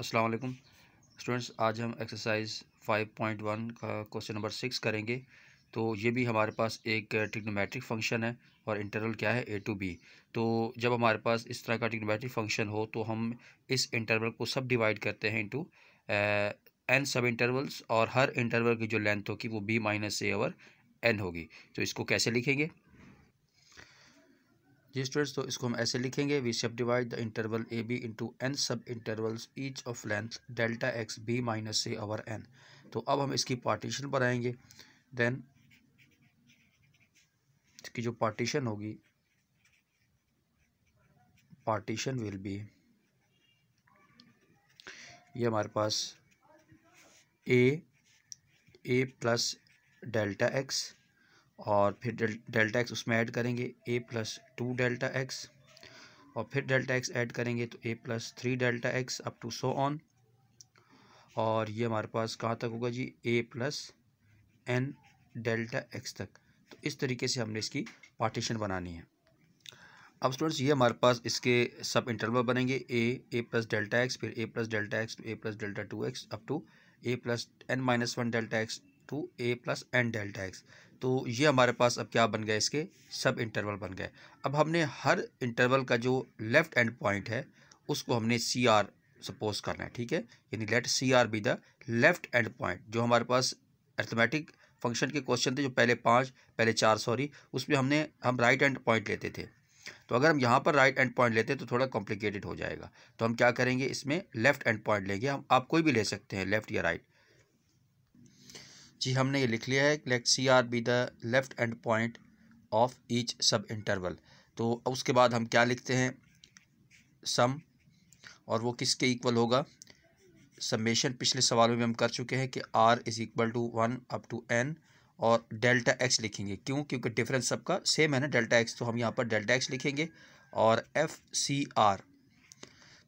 अस्सलाम वालेकुम स्टूडेंट्स आज हम एक्सरसाइज 5.1 का क्वेश्चन नंबर सिक्स करेंगे तो ये भी हमारे पास एक टिक्नोमेट्रिक फंक्शन है और इंटरवल क्या है ए टू बी तो जब हमारे पास इस तरह का टिक्नोमेट्रिक फंक्शन हो तो हम इस इंटरवल को सब डिवाइड करते हैं इंटू एन सब इंटरवल्स और हर इंटरवल की जो लेंथ होगी वो बी माइनस ए ओवर एन होगी तो इसको कैसे लिखेंगे जी स्टूडेंट्स तो इसको हम ऐसे लिखेंगे we subdivide the interval a b into n subintervals each of length delta x b minus से अवर एन तो अब हम इसकी पार्टीशन बनाएंगे देन इसकी जो पार्टीशन होगी पार्टीशन विल बी ये हमारे पास a a plus delta x और फिर डेल्टा एक्स उसमें ऐड करेंगे a plus two delta x और फिर डेल्टा एक्स ऐड करेंगे तो ए plus three delta x up to so on और ये हमारे पास कहाँ तक होगा जी a plus n delta x तक तो इस तरीके से हमने इसकी पार्टीशन बनानी है अब स्टूडेंट्स ये हमारे पास इसके सब इंटरवल बनेंगे a a plus delta x फिर a plus delta x to A plus delta two x up to A plus N minus one delta x to A plus n delta x तो ये हमारे पास अब क्या बन गए इसके सब इंटरवल बन गए अब हमने हर इंटरवल का जो लेफ़्ट एंड पॉइंट है उसको हमने सी आर सपोज करना है ठीक है यानी let C R be the left end point जो हमारे पास अर्थमेटिक फंक्शन के क्वेश्चन थे जो पहले पाँच पहले चार सॉरी उसमें हमने हम राइट एंड पॉइंट लेते थे तो अगर हम यहाँ पर राइट एंड पॉइंट लेते तो थोड़ा कॉम्प्लिकेटेड हो जाएगा तो हम क्या करेंगे इसमें लेफ़्ट एंड पॉइंट लेंगे हम आप कोई भी ले सकते हैं लेफ़्ट या राइट जी हमने ये लिख लिया है let C R be the left end point of each sub interval तो उसके बाद हम क्या लिखते हैं सम और वो किसके इक्वल होगा समेशन पिछले सवालों में हम कर चुके हैं कि R is equal to one up to N और डेल्टा एक्स लिखेंगे क्यों क्योंकि डिफरेंस सबका सेम है ना डेल्टा एक्स तो हम यहाँ पर डेल्टा एक्स लिखेंगे और एफ सी आर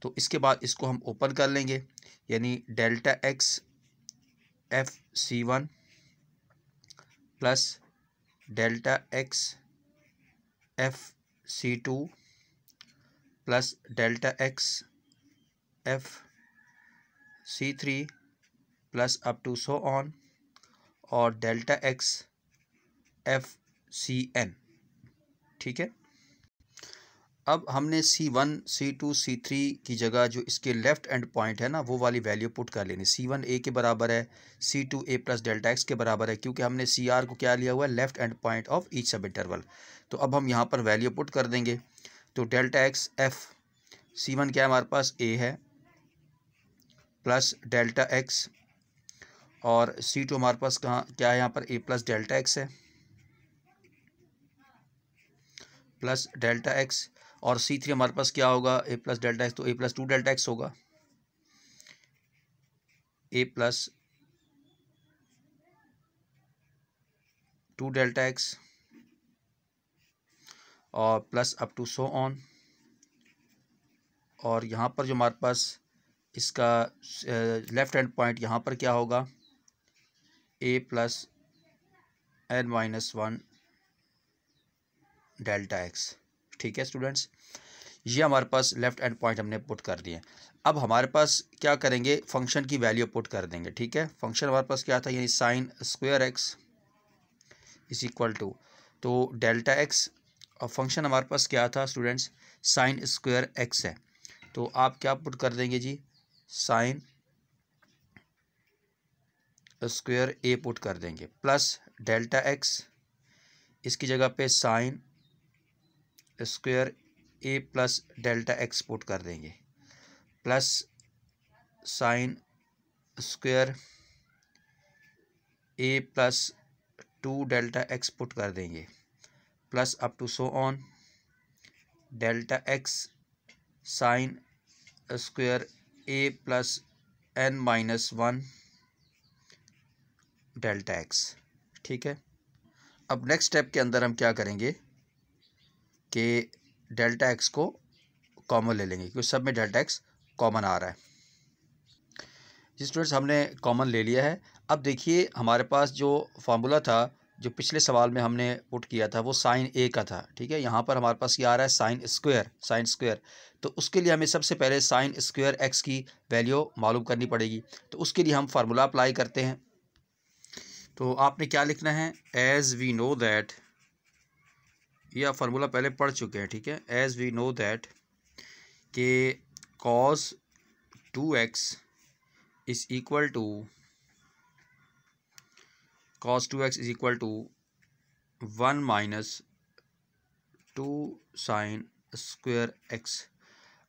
तो इसके बाद इसको हम ओपन कर लेंगे यानी delta X F C one plus delta X F C two plus delta X F C three plus up to so on और delta X F C N ठीक है अब हमने C one C two C three की जगह जो इसके left end point है ना वो वाली वैल्यू पुट कर लेनी सी वन ए के बराबर है सी टू ए प्लस डेल्टा एक्स के बराबर है क्योंकि हमने सी आर को क्या लिया हुआ है left end point of each sub interval तो अब हम यहाँ पर वैल्यू पुट कर देंगे तो delta X F C one क्या हमारे पास ए है प्लस डेल्टा एक्स और सी टू हमारे पास कहाँ क्या है यहाँ पर ए प्लस डेल्टा एक्स है प्लस डेल्टा एक्स और सी थ्री हमारे पास क्या होगा ए प्लस डेल्टा एक्स तो ए प्लस टू डेल्टा एक्स होगा A plus two delta x और plus up to so on और यहाँ पर जो हमारे पास इसका लेफ़्ट हैंड पॉइंट यहाँ पर क्या होगा A plus N minus one delta X ठीक है स्टूडेंट्स ये हमारे पास लेफ्ट एंड पॉइंट हमने पुट कर दिए अब हमारे पास क्या करेंगे फंक्शन की वैल्यू पुट कर देंगे ठीक है फंक्शन हमारे पास क्या था यानी sine square X is equal to तो डेल्टा एक्स और फंक्शन हमारे पास क्या था स्टूडेंट्स साइन स्क्वेयर एक्स है तो आप क्या पुट कर देंगे जी साइन स्क्वेयर ए पुट कर देंगे प्लस डेल्टा एक्स इसकी जगह पे sine square A plus delta X put कर देंगे plus sine square A plus two delta X put कर देंगे plus up to so on delta X sine square A plus N minus one delta X ठीक है अब next step के अंदर हम क्या करेंगे कि डेल्टा एक्स को कॉमन ले लेंगे क्योंकि सब में डेल्टा एक्स कॉमन आ रहा है जी स्टूडेंट्स हमने कॉमन ले लिया है अब देखिए हमारे पास जो फार्मूला था जो पिछले सवाल में हमने पुट किया था वो साइन ए का था ठीक है यहाँ पर हमारे पास ये आ रहा है साइन स्क्वायर साइन स्क्वायर तो उसके लिए हमें सबसे पहले साइन स्क्वायर एक्स की वैल्यू मालूम करनी पड़ेगी तो उसके लिए हम फार्मूला अप्लाई करते हैं तो आपने क्या लिखना है एज़ वी नो दैट ये आप फार्मूला पहले पढ़ चुके हैं ठीक है एज वी नो दैट के cos two X is equal to cos two X is equal to one minus two sine square X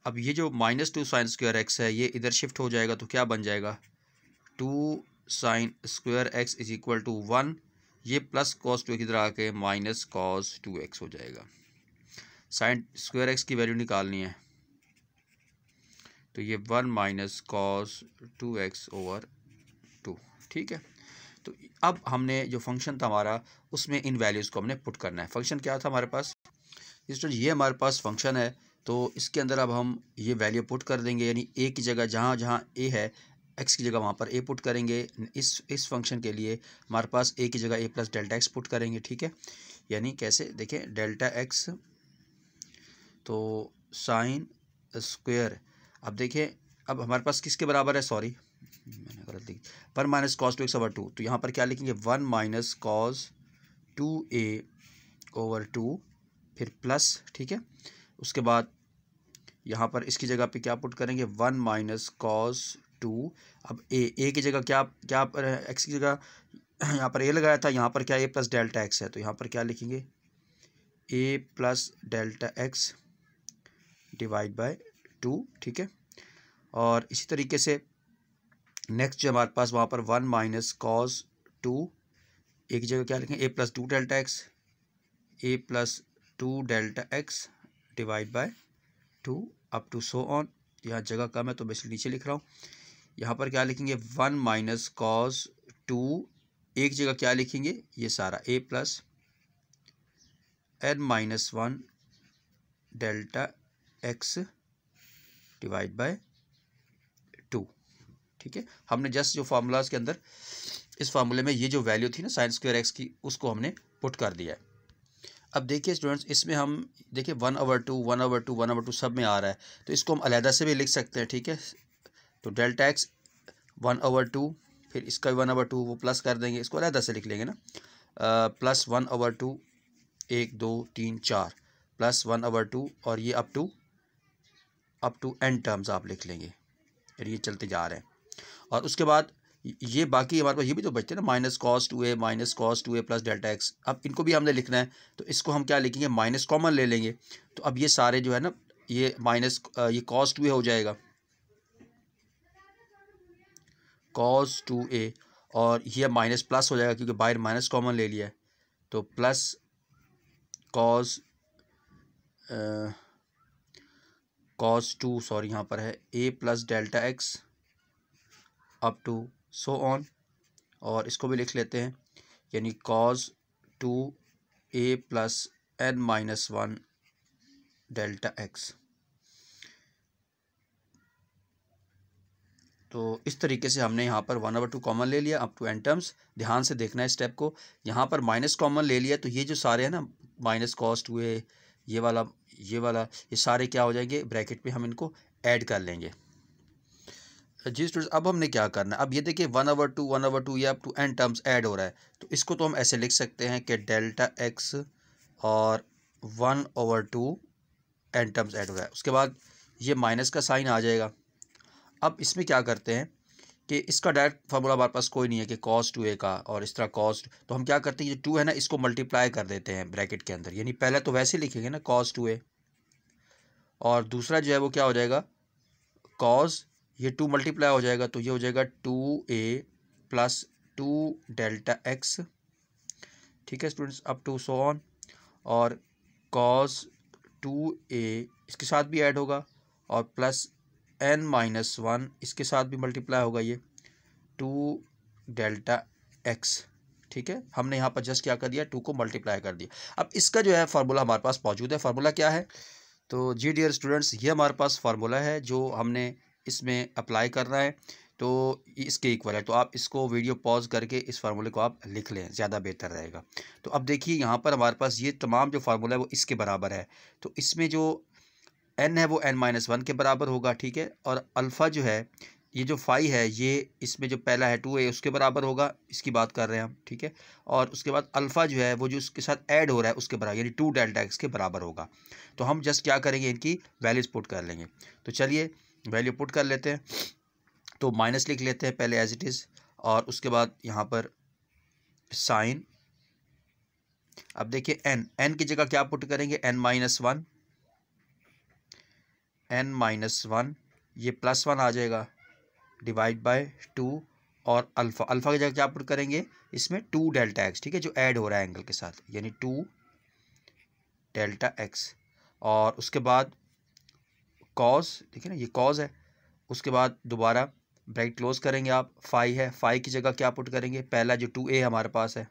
अब ये जो minus two sine square X है ये इधर शिफ्ट हो जाएगा तो क्या बन जाएगा two sine square X is equal to one ये प्लस कॉस टू इधर आके माइनस कॉस टू एक्स हो जाएगा साइन स्क्वायर एक्स की वैल्यू निकालनी है तो ये one minus cos two X over two ठीक है तो अब हमने जो फंक्शन था हमारा उसमें इन वैल्यूज़ को हमने पुट करना है फंक्शन क्या था हमारे पास इस ये हमारे पास फंक्शन है तो इसके अंदर अब हम ये वैल्यू पुट कर देंगे यानी ए की जगह जहाँ जहाँ ए है एक्स की जगह वहाँ पर ए पुट करेंगे इस इस फंक्शन के लिए हमारे पास ए की जगह A plus delta X put करेंगे ठीक है यानी कैसे देखें डेल्टा एक्स तो साइन स्क्वेयर अब देखिए अब हमारे पास किसके बराबर है सॉरी मैंने गलत लिखी one minus cos two X over two तो यहाँ पर क्या लिखेंगे one minus cos two A over two फिर प्लस ठीक है उसके बाद यहाँ पर इसकी जगह पे क्या पुट करेंगे वन माइनस कॉस टू अब ए ए की जगह क्या क्या पर एक्स की जगह यहाँ पर ए लगाया था यहाँ पर क्या ए प्लस डेल्टा एक्स है तो यहाँ पर क्या लिखेंगे A plus delta X divide by two ठीक है और इसी तरीके से नेक्स्ट जो हमारे पास वहाँ पर one minus cos two A की जगह क्या लिखेंगे A plus two delta X A plus two delta X divide by two up to so on यहाँ जगह कम है तो मैं इसलिए नीचे लिख रहा हूँ यहाँ पर क्या लिखेंगे वन माइनस कॉस टू एक जगह क्या लिखेंगे ये सारा A plus N minus one delta X divide by two ठीक है हमने जस्ट जो फार्मूलाज के अंदर इस फार्मूले में ये जो वैल्यू थी ना साइंस स्क्वेयर एक्स की उसको हमने पुट कर दिया है अब देखिए स्टूडेंट्स इसमें हम देखिए one over two one over two one over two सब में आ रहा है तो इसको हम अलहदा से भी लिख सकते हैं ठीक है तो delta X one over two फिर इसका भी वन ओवर टू वो प्लस कर देंगे इसको अलहदा से लिख लेंगे ना प्लस वन ओवर टू एक दो तीन चार प्लस वन ओवर टू और ये up to up to N terms आप लिख लेंगे यानी ये चलते जा रहे हैं और उसके बाद ये बाकी हमारे पास ये भी तो बचते हैं ना minus cos two A minus cos two A plus delta X अब इनको भी हमने लिखना है तो इसको हम क्या लिखेंगे माइनस कॉमन ले लेंगे तो अब ये सारे जो है ना ये माइनस ये कॉस टू ए हो जाएगा कॉस टू ए और यह माइनस प्लस हो जाएगा क्योंकि बाहर माइनस कॉमन ले लिया है तो plus cos cos two sorry यहाँ पर है A plus delta x up to so on और इसको भी लिख लेते हैं यानी कॉस टू ए plus N minus one delta x तो इस तरीके से हमने यहाँ पर वन ओवर टू कॉमन ले लिया अप टू एन टर्म्स ध्यान से देखना है स्टेप को यहाँ पर माइनस कॉमन ले लिया तो ये जो सारे हैं ना माइनस कॉस्ट हुए ये वाला ये वाला ये सारे क्या हो जाएंगे ब्रैकेट में हम इनको ऐड कर लेंगे जी स्टूडेंट्स अब हमने क्या करना है अब ये देखिए one over two one over two ये up to N terms add हो रहा है तो इसको तो हम ऐसे लिख सकते हैं कि डेल्टा एक्स और one over two N terms add हो रहा है उसके बाद ये माइनस का साइन आ जाएगा अब इसमें क्या करते हैं कि इसका डायरेक्ट फार्मूला हमारे पास कोई नहीं है कि कॉस्ट टू ए का और इस तरह कॉस्ट तो हम क्या करते हैं जो टू है ना इसको मल्टीप्लाई कर देते हैं ब्रैकेट के अंदर यानी पहले तो वैसे लिखेंगे ना कॉस्ट टू ए और दूसरा जो है वो क्या हो जाएगा कॉज ये टू मल्टीप्लाई हो जाएगा तो ये हो जाएगा टू ए प्लस टू डेल्टा एक्स ठीक है students up to so on और कॉज टू ए इसके साथ भी ऐड होगा और प्लस एन माइनस वन इसके साथ भी मल्टीप्लाई होगा ये टू डेल्टा एक्स ठीक है हमने यहाँ पर जस्ट क्या कर दिया टू को मल्टीप्लाई कर दिया अब इसका जो है फार्मूला हमारे पास मौजूद है फार्मूला क्या है तो जी डियर स्टूडेंट्स ये हमारे पास फार्मूला है जो हमने इसमें अप्लाई करना है तो इसके इक्वल है तो आप इसको वीडियो पॉज करके इस फार्मूले को आप लिख लें ज़्यादा बेहतर रहेगा तो अब देखिए यहाँ पर हमारे पास ये तमाम जो फार्मूला है वो इसके बराबर है तो इसमें जो एन है वो एन माइनस वन के बराबर होगा ठीक है और अल्फ़ा जो है ये जो फाइव है ये इसमें जो पहला है टू ए उसके बराबर होगा इसकी बात कर रहे हैं हम ठीक है और उसके बाद अल्फ़ा जो है वो जो उसके साथ ऐड हो रहा है उसके बराबर यानी टू डेल्टा एक्स के बराबर होगा तो हम जस्ट क्या करेंगे इनकी वैल्यूज पुट कर लेंगे तो चलिए वैल्यू पुट कर लेते हैं तो माइनस लिख लेते हैं पहले एज इट इज़ और उसके बाद यहाँ पर साइन अब देखिए एन एन की जगह क्या पुट करेंगे N minus one N minus one ये प्लस वन आ जाएगा डिवाइड बाय टू और अल्फ़ा अल्फ़ा की जगह क्या पुट करेंगे इसमें टू डेल्टा एक्स ठीक है जो ऐड हो रहा है एंगल के साथ यानी टू डेल्टा एक्स और उसके बाद कॉज ठीक है ना ये कॉज है उसके बाद दोबारा ब्रैकेट क्लोज करेंगे आप फाइव है फाइव की जगह क्या पुट करेंगे पहला जो टू ए हमारे पास है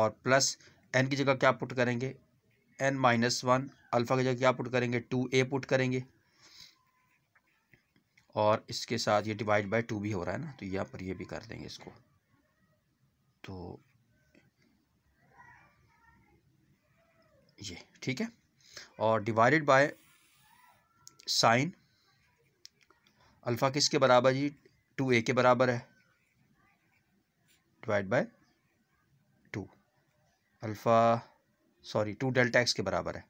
और प्लस एन की जगह क्या पुट करेंगे एन माइनस वन अल्फ़ा की जगह क्या पुट करेंगे टू ए पुट करेंगे और इसके साथ ये डिवाइड बाय टू भी हो रहा है ना तो यहाँ पर ये भी कर देंगे इसको तो ये ठीक है और डिवाइडेड बाय साइन अल्फ़ा किसके बराबर जी टू ए के बराबर है divide by two alpha sorry two delta X के बराबर है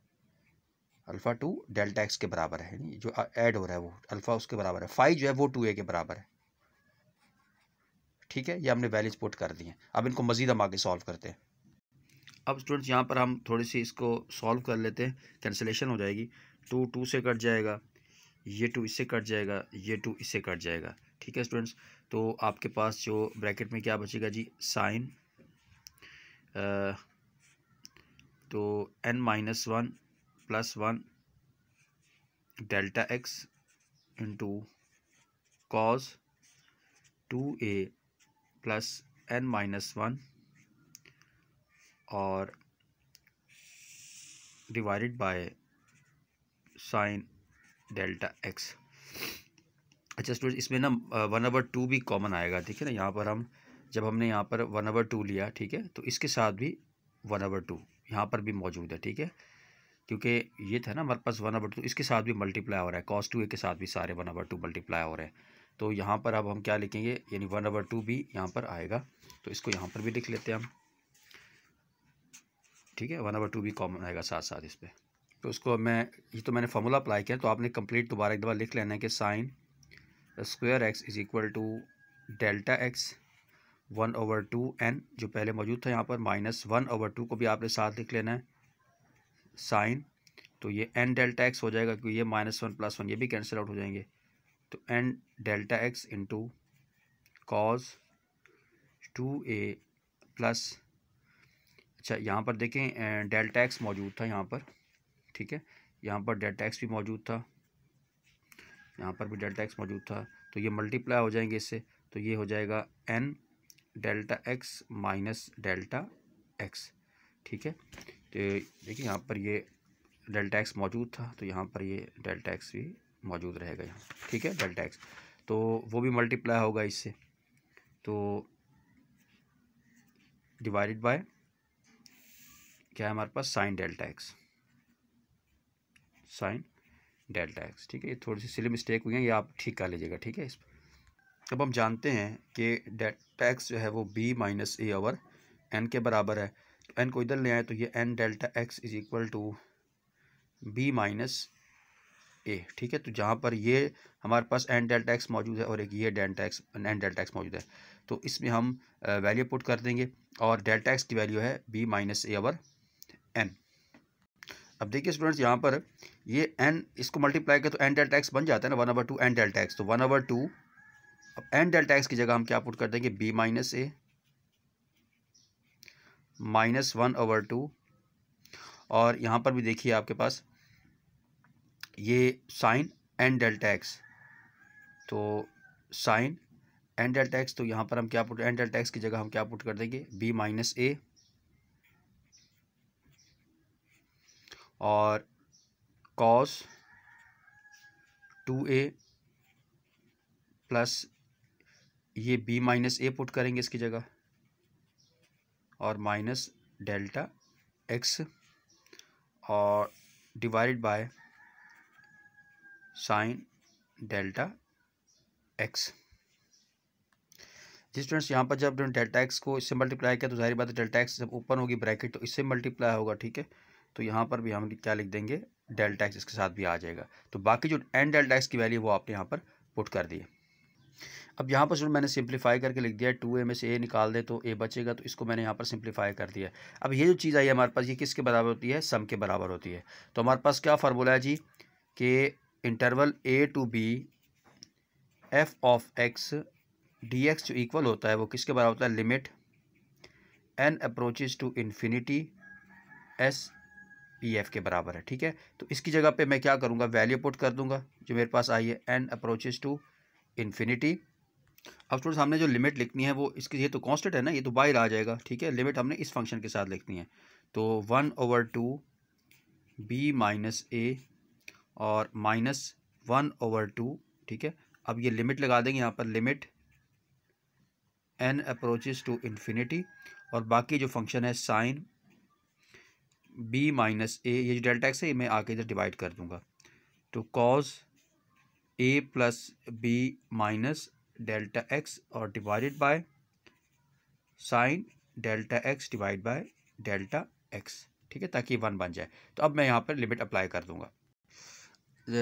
अल्फ़ा टू डेल्टा एक्स के बराबर है नहीं जो ऐड हो रहा है वो अल्फ़ा उसके बराबर है फाइव जो है वो टू ए के बराबर है ठीक है ये हमने वैल्यूज पुट कर दी हैं अब इनको मज़ीद हम आगे सॉल्व करते हैं अब स्टूडेंट्स यहाँ पर हम थोड़ी सी इसको सॉल्व कर लेते हैं कैंसिलेशन हो जाएगी टू टू से कट जाएगा ये टू इससे कट जाएगा ये टू इससे कट जाएगा ठीक है स्टूडेंट्स तो आपके पास जो ब्रैकेट में क्या बचेगा जी साइन तो N minus one plus one delta X into cos two ए प्लस एन माइनस वन और divided by sine delta X अच्छा स्टूडेंट इसमें ना वन ओवर टू भी कॉमन आएगा ठीक है ना यहाँ पर हम जब हमने यहाँ पर वन ओवर टू लिया ठीक है तो इसके साथ भी वन ओवर टू यहाँ पर भी मौजूद है ठीक है क्योंकि ये था ना हमारे पास वन अबर टू इसके साथ भी मल्टीप्लाई हो रहा है कॉस टू ए के साथ भी सारे वन अबर टू मल्टीप्लाई हो रहे हैं तो यहाँ पर अब हम क्या लिखेंगे यानी वन अबर टू भी यहाँ पर आएगा तो इसको यहाँ पर भी लिख लेते हैं हम ठीक है वन अबर टू भी कॉमन आएगा साथ साथ इस पर तो उसको मैं ये तो मैंने फॉर्मूला अप्लाई किया तो आपने कम्प्लीट दोबारा एक दफ़ा लिख लेना है कि sine square X is equal to delta X one over two N जो पहले मौजूद था यहाँ पर माइनस वन ओवर टू को भी आपने साथ लिख लेना है साइन तो ये एन डेल्टा एक्स हो जाएगा क्योंकि ये माइनस वन प्लस वन ये भी कैंसिल आउट हो जाएंगे तो N delta X into cos two ए प्लस अच्छा यहाँ पर देखें डेल्टा एक्स मौजूद था यहाँ पर ठीक है यहाँ पर डेल्टा एक्स भी मौजूद था यहाँ पर भी डेल्टा एक्स मौजूद था तो ये मल्टीप्लाई हो जाएंगे इससे तो ये हो जाएगा N delta X minus delta X ठीक है तो देखिए यहाँ पर ये डेल्टा एक्स मौजूद था तो यहाँ पर ये डेल्टा एक्स भी मौजूद रहेगा यहाँ ठीक है डेल्टा एक्स तो वो भी मल्टीप्लाई होगा इससे तो डिवाइडेड बाय क्या है हमारे पास sine delta X sine delta X ठीक है ये थोड़ी सी सिली मिस्टेक हुई है ये आप ठीक कर लीजिएगा ठीक है इस पर अब हम जानते हैं कि डेट टैक्स जो है वो बी माइनस ए ओवर एन के बराबर है तो एन को इधर ले आए तो ये N delta X is equal to B minus A ठीक है तो जहाँ पर ये हमारे पास एन डेल्टा एक्स मौजूद है और एक ये delta X N delta X मौजूद है तो इसमें हम वैल्यू पुट कर देंगे और डेल्टा एक्स की वैल्यू है बी माइनस ए ओवर एन अब देखिए स्टूडेंट्स यहाँ पर ये एन इसको मल्टीप्लाई करें तो एन डेल्टा एक्स बन जाता है ना one over two N delta x तो वन ओवर टू अब एन डेल्टा एक्स की जगह हम क्या पुट कर देंगे B minus A minus one over two और यहाँ पर भी देखिए आपके पास ये साइन एन डेल्टा एक्स तो साइन एन डेल्टा एक्स तो यहाँ पर हम क्या पुट एन डेल्टा एक्स की जगह हम क्या पुट कर देंगे बी माइनस ए और कॉस टू ए प्लस ये बी माइनस ए पुट करेंगे इसकी जगह और माइनस डेल्टा एक्स और divide by sine delta X जी स्टूडेंट्स यहाँ पर जब डेल्टा एक्स को इससे मल्टीप्लाई किया तो जाहिर बात है डेल्टा एक्स जब ओपन होगी ब्रैकेट तो इससे मल्टीप्लाई होगा ठीक है तो यहाँ पर भी हम क्या लिख देंगे डेल्टा एक्स इसके साथ भी आ जाएगा तो बाकी जो एन डेल्टा एक्स की वैल्यू वो आपने यहाँ पर पुट कर दी अब यहाँ पर जो मैंने सिंप्लीफाई करके लिख दिया है टू ए में से ए निकाल दे तो ए बचेगा तो इसको मैंने यहाँ पर सिंप्लीफाई कर दिया अब ये जो चीज़ आई है हमारे पास ये किसके बराबर होती है सम के बराबर होती है तो हमारे पास क्या फार्मूला है जी कि interval A to B F of X D X जो इक्वल होता है वो किसके बराबर होता है limit N approaches to infinity S E F के बराबर है ठीक है तो इसकी जगह पे मैं क्या करूँगा वैल्यू पुट कर दूंगा जो मेरे पास आई है एन अप्रोचेज टू इन्फिनिटी अब थोड़ा हमने जो लिमिट लिखनी है वो इसकी ये तो कॉन्स्टेंट है ना ये तो बाहर आ जाएगा ठीक है लिमिट हमने इस फंक्शन के साथ लिखनी है तो one over two B minus A और माइनस वन ओवर टू ठीक है अब ये लिमिट लगा देंगे यहाँ पर limit N approaches to infinity और बाकी जो फंक्शन है साइन बी माइनस ए ये जो डेल्टा एक्स है मैं आके इधर डिवाइड कर दूंगा तो cos A plus B minus delta x और divided by sine delta X divide by delta X ठीक है ताकि वन बन जाए तो अब मैं यहाँ पर लिमिट अप्लाई कर दूँगा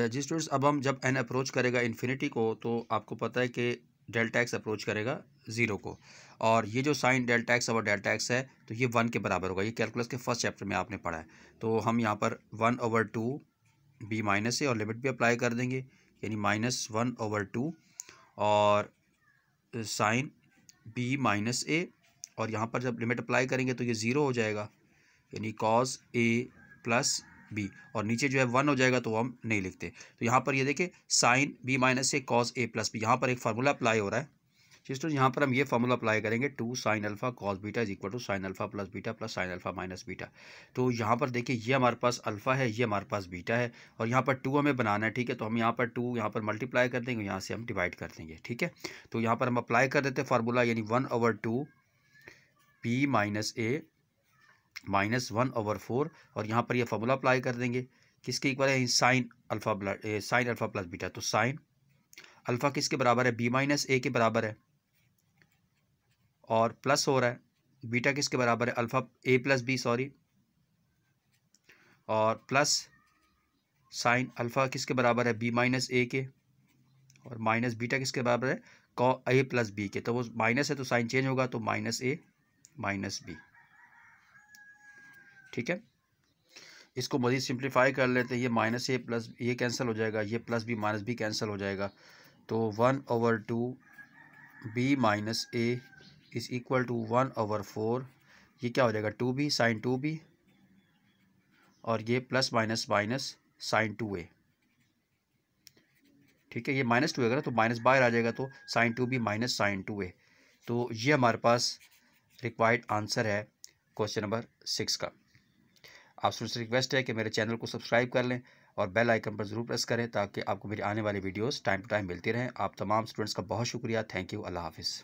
जी स्टूडेंट्स अब हम जब एन अप्रोच करेगा इन्फिनिटी को तो आपको पता है कि डेल्टा एक्स अप्रोच करेगा ज़ीरो को और ये जो sine delta X over delta X है तो ये वन के बराबर होगा ये कैलकुलस के फर्स्ट चैप्टर में आपने पढ़ा है तो हम यहाँ पर one over two B minus है और लिमिट भी अप्लाई कर देंगे यानी माइनस वन ओवर टू और साइन बी माइनस ए और यहाँ पर जब लिमिट अप्लाई करेंगे तो ये ज़ीरो हो जाएगा यानी कॉज ए प्लस बी और नीचे जो है वन हो जाएगा तो हम नहीं लिखते तो यहाँ पर ये यह sine B minus A cos A plus B यहाँ पर एक फार्मूला अप्लाई हो रहा है सिस्टर यहाँ पर हम ये फॉर्मूला अप्लाई करेंगे two sine alpha cos beta is equal to sine alpha plus beta plus sine alpha minus beta तो यहाँ पर देखिए ये हमारे पास अल्फा है ये हमारे पास बीटा है और यहाँ पर टू हमें बनाना है ठीक है तो हम यहाँ पर टू यहाँ पर मल्टीप्लाई कर देंगे यहाँ से हम डिवाइड कर देंगे ठीक है तो यहाँ पर हम अप्लाई कर देते हैं फार्मूला यानी one over two P minus A minus one over four और यहाँ पर यह फार्मूला अप्लाई कर देंगे किसके इक्वल है साइन अल्फा ब्लड साइन अल्फा प्लस बीटा तो साइन अल्फा किसके बराबर है बी माइनस ए के बराबर है और प्लस हो रहा है बीटा किसके बराबर है alpha A plus B sorry और प्लस साइन अल्फ़ा किसके बराबर है बी माइनस ए के और माइनस बीटा किसके बराबर है कॉ ए प्लस बी के तो वो माइनस है तो साइन चेंज होगा तो माइनस ए माइनस बी ठीक है इसको मज़ीद सिंप्लीफाई कर लेते हैं ये माइनस ए प्लस ये कैंसिल हो जाएगा ये plus B minus b cancel हो जाएगा तो one over two B minus a is equal to one over four ये क्या हो जाएगा two b sine two b और ये plus minus minus sine two a ठीक है ये माइनस टू ए अगर तो माइनस बाहर आ जाएगा तो sine two B minus sine two a तो ये हमारे पास रिक्वायर्ड आंसर है क्वेश्चन नंबर सिक्स का आप सबसे रिक्वेस्ट है कि मेरे चैनल को सब्सक्राइब कर लें और बेल आइकन पर ज़रूर प्रेस करें ताकि आपको मेरी आने वाली वीडियोस टाइम टू टाइम मिलती रहें आप तमाम स्टूडेंट्स का बहुत शुक्रिया थैंक यू अल्लाह हाफिज़